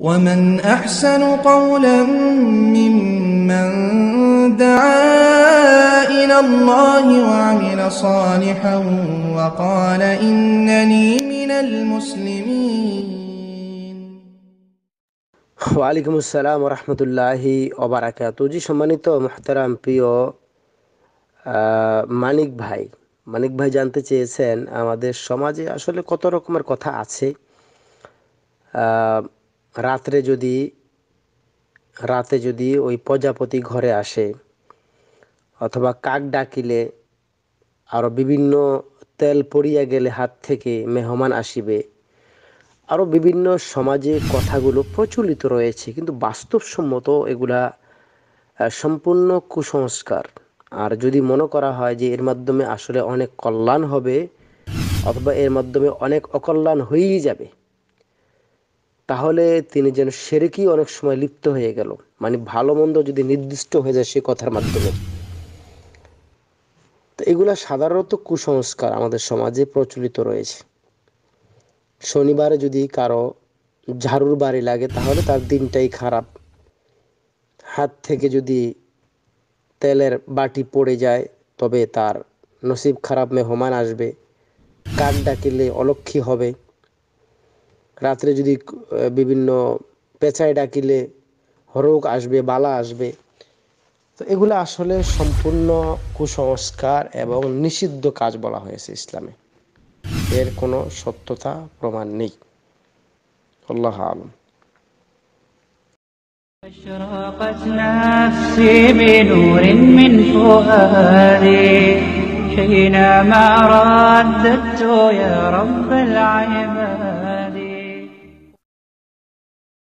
ومن أحسن قولا ممن دعا إلى الله وعمل صالحا وقال إنني من المسلمين ওয়ালাইকুম আসসালাম রহমতুল্লাহি অবরাকাত জি সম্মানিত মোহতারাম প্রিয় মানিক ভাই মানিক ভাই জানতে চেয়েছেন আমাদের সমাজে আসলে কত রকমের কথা আছে রাত্রে যদি রাতে যদি ওই প্রজাপতি ঘরে আসে অথবা কাক ডাকিলে আরও বিভিন্ন তেল পড়িয়া গেলে হাত থেকে মেহমান আসিবে আরও বিভিন্ন সমাজে কথাগুলো প্রচলিত রয়েছে কিন্তু বাস্তবসম্মত এগুলা সম্পূর্ণ কুসংস্কার আর যদি মনে করা হয় যে এর মাধ্যমে আসলে অনেক কল্যাণ হবে অথবা এর মাধ্যমে অনেক অকল্যাণ হয়েই যাবে তাহলে তিনি যেন সেরেকি অনেক সময় লিপ্ত হয়ে গেল মানে ভালো মন্দ যদি নির্দিষ্ট হয়ে যায় সে কথার মাধ্যমে তো এগুলা সাধারণত কুসংস্কার আমাদের সমাজে প্রচলিত রয়েছে শনিবারে যদি কারো ঝাড়ুর বাড়ি লাগে তাহলে তার দিনটাই খারাপ হাত থেকে যদি তেলের বাটি পড়ে যায় তবে তার নসিব খারাপ মেহমান আসবে কাক ডাকিলে অলক্ষী হবে রাত্রে যদি বিভিন্ন পেঁচায় ডাকিলে হরক আসবে বালা আসবে তো এগুলো আসলে সম্পূর্ণ কুসংস্কার এবং নিষিদ্ধ কাজ বলা হয়েছে ইসলামে এর কোনো সত্যতা প্রমাণ নেই আল্লাহ আলম أشرقت نفسي بنور من فؤادي حينما رددت يا رب العباد